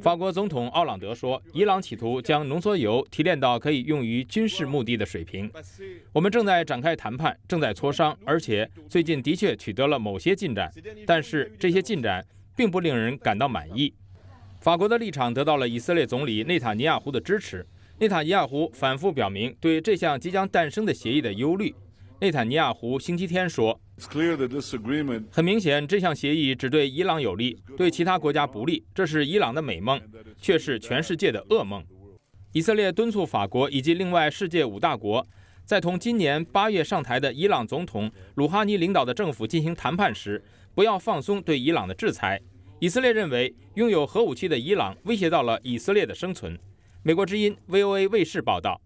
法国总统奥朗德说：“伊朗企图将浓缩铀提炼到可以用于军事目的的水平。我们正在展开谈判，正在磋商，而且最近的确取得了某些进展。但是这些进展并不令人感到满意。法国的立场得到了以色列总理内塔尼亚胡的支持。内塔尼亚胡反复表明对这项即将诞生的协议的忧虑。”内塔尼亚胡星期天说：“很明显，这项协议只对伊朗有利，对其他国家不利。这是伊朗的美梦，却是全世界的噩梦。”以色列敦促法国以及另外世界五大国，在同今年八月上台的伊朗总统鲁哈尼领导的政府进行谈判时，不要放松对伊朗的制裁。以色列认为，拥有核武器的伊朗威胁到了以色列的生存。美国之音 （VOA） 卫视报道。